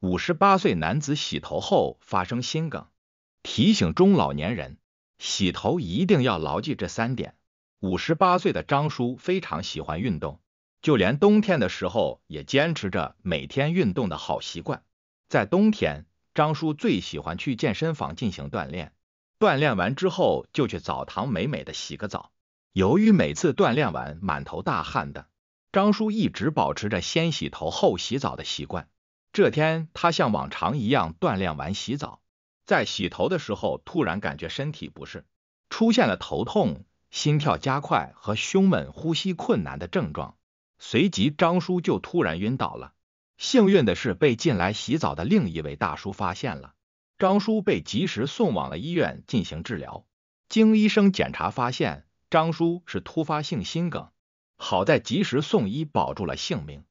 五十八岁男子洗头后发生心梗，提醒中老年人洗头一定要牢记这三点。五十八岁的张叔非常喜欢运动，就连冬天的时候也坚持着每天运动的好习惯。在冬天，张叔最喜欢去健身房进行锻炼，锻炼完之后就去澡堂美美的洗个澡。由于每次锻炼完满头大汗的，张叔一直保持着先洗头后洗澡的习惯。这天，他像往常一样锻炼完洗澡，在洗头的时候，突然感觉身体不适，出现了头痛、心跳加快和胸闷、呼吸困难的症状。随即，张叔就突然晕倒了。幸运的是，被进来洗澡的另一位大叔发现了，张叔被及时送往了医院进行治疗。经医生检查，发现张叔是突发性心梗，好在及时送医，保住了性命。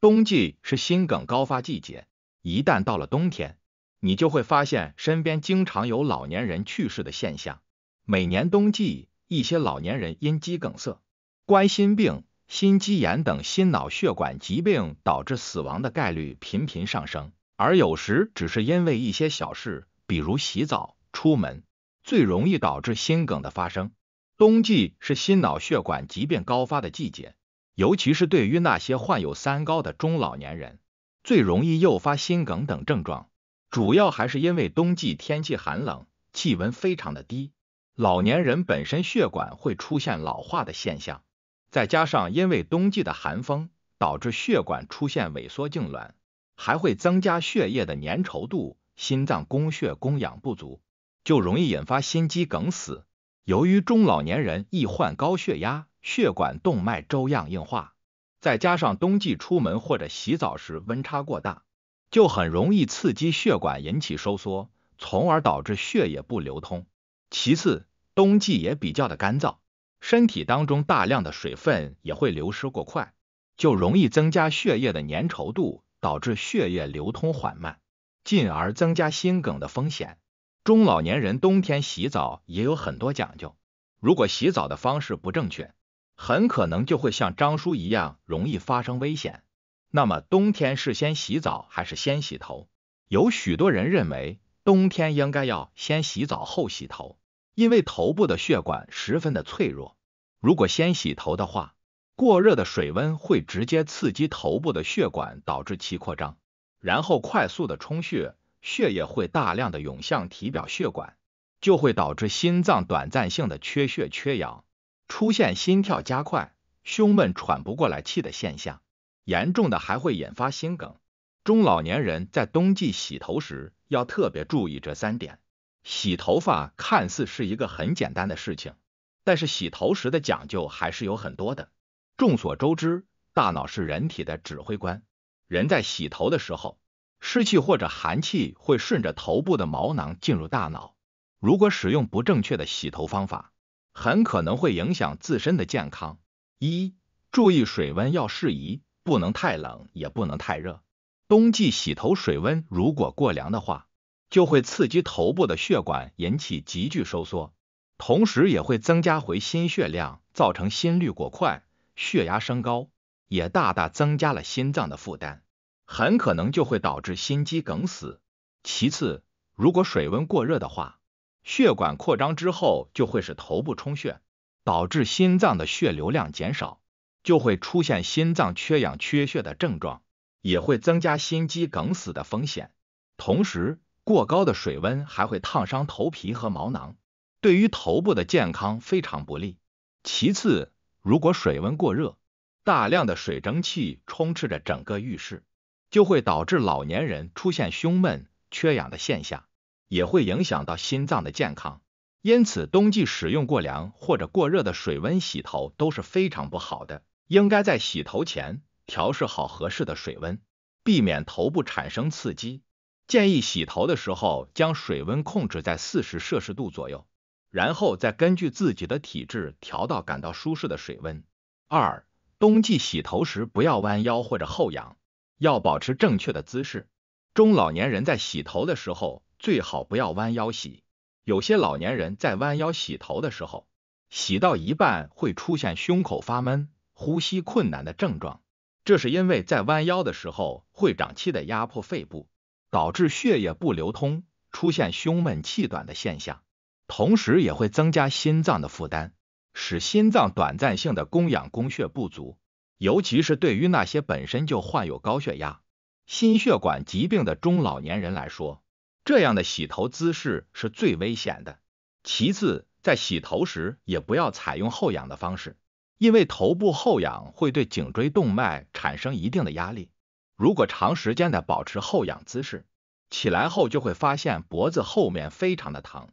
冬季是心梗高发季节，一旦到了冬天，你就会发现身边经常有老年人去世的现象。每年冬季，一些老年人因肌梗、塞、冠心病、心肌炎等心脑血管疾病导致死亡的概率频频上升，而有时只是因为一些小事，比如洗澡、出门，最容易导致心梗的发生。冬季是心脑血管疾病高发的季节。尤其是对于那些患有三高的中老年人，最容易诱发心梗等症状。主要还是因为冬季天气寒冷，气温非常的低，老年人本身血管会出现老化的现象，再加上因为冬季的寒风导致血管出现萎缩痉挛，还会增加血液的粘稠度，心脏供血供氧不足，就容易引发心肌梗死。由于中老年人易患高血压。血管动脉粥样硬化，再加上冬季出门或者洗澡时温差过大，就很容易刺激血管引起收缩，从而导致血液不流通。其次，冬季也比较的干燥，身体当中大量的水分也会流失过快，就容易增加血液的粘稠度，导致血液流通缓慢，进而增加心梗的风险。中老年人冬天洗澡也有很多讲究，如果洗澡的方式不正确，很可能就会像张叔一样，容易发生危险。那么，冬天是先洗澡还是先洗头？有许多人认为，冬天应该要先洗澡后洗头，因为头部的血管十分的脆弱。如果先洗头的话，过热的水温会直接刺激头部的血管，导致其扩张，然后快速的充血，血液会大量的涌向体表血管，就会导致心脏短暂性的缺血缺氧。出现心跳加快、胸闷、喘不过来气的现象，严重的还会引发心梗。中老年人在冬季洗头时要特别注意这三点。洗头发看似是一个很简单的事情，但是洗头时的讲究还是有很多的。众所周知，大脑是人体的指挥官，人在洗头的时候，湿气或者寒气会顺着头部的毛囊进入大脑，如果使用不正确的洗头方法。很可能会影响自身的健康。一、注意水温要适宜，不能太冷，也不能太热。冬季洗头水温如果过凉的话，就会刺激头部的血管，引起急剧收缩，同时也会增加回心血量，造成心率过快、血压升高，也大大增加了心脏的负担，很可能就会导致心肌梗死。其次，如果水温过热的话，血管扩张之后，就会使头部充血，导致心脏的血流量减少，就会出现心脏缺氧缺血的症状，也会增加心肌梗死的风险。同时，过高的水温还会烫伤头皮和毛囊，对于头部的健康非常不利。其次，如果水温过热，大量的水蒸气充斥着整个浴室，就会导致老年人出现胸闷、缺氧的现象。也会影响到心脏的健康，因此冬季使用过凉或者过热的水温洗头都是非常不好的，应该在洗头前调试好合适的水温，避免头部产生刺激。建议洗头的时候将水温控制在四十摄氏度左右，然后再根据自己的体质调到感到舒适的水温。二、冬季洗头时不要弯腰或者后仰，要保持正确的姿势。中老年人在洗头的时候。最好不要弯腰洗。有些老年人在弯腰洗头的时候，洗到一半会出现胸口发闷、呼吸困难的症状。这是因为在弯腰的时候会长期的压迫肺部，导致血液不流通，出现胸闷气短的现象，同时也会增加心脏的负担，使心脏短暂性的供氧供血不足。尤其是对于那些本身就患有高血压、心血管疾病的中老年人来说。这样的洗头姿势是最危险的。其次，在洗头时也不要采用后仰的方式，因为头部后仰会对颈椎动脉产生一定的压力。如果长时间的保持后仰姿势，起来后就会发现脖子后面非常的疼，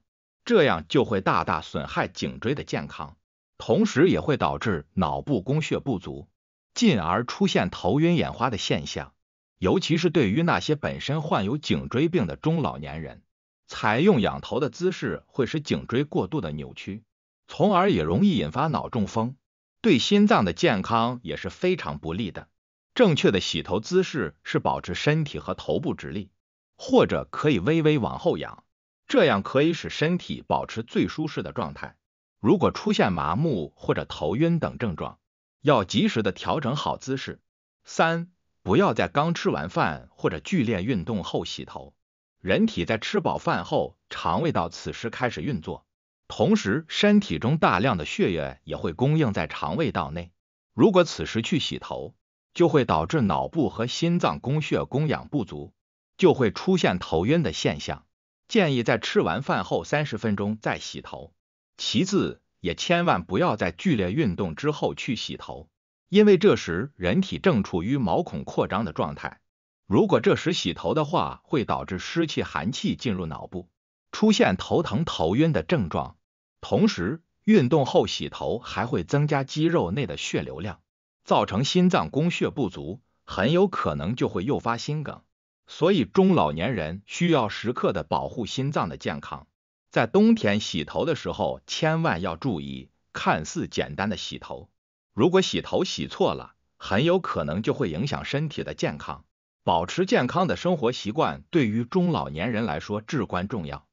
这样就会大大损害颈椎的健康，同时也会导致脑部供血不足，进而出现头晕眼花的现象。尤其是对于那些本身患有颈椎病的中老年人，采用仰头的姿势会使颈椎过度的扭曲，从而也容易引发脑中风，对心脏的健康也是非常不利的。正确的洗头姿势是保持身体和头部直立，或者可以微微往后仰，这样可以使身体保持最舒适的状态。如果出现麻木或者头晕等症状，要及时的调整好姿势。三。不要在刚吃完饭或者剧烈运动后洗头。人体在吃饱饭后，肠胃道此时开始运作，同时身体中大量的血液也会供应在肠胃道内。如果此时去洗头，就会导致脑部和心脏供血供氧不足，就会出现头晕的现象。建议在吃完饭后三十分钟再洗头。其次，也千万不要在剧烈运动之后去洗头。因为这时人体正处于毛孔扩张的状态，如果这时洗头的话，会导致湿气、寒气进入脑部，出现头疼、头晕的症状。同时，运动后洗头还会增加肌肉内的血流量，造成心脏供血不足，很有可能就会诱发心梗。所以，中老年人需要时刻的保护心脏的健康，在冬天洗头的时候，千万要注意看似简单的洗头。如果洗头洗错了，很有可能就会影响身体的健康。保持健康的生活习惯，对于中老年人来说至关重要。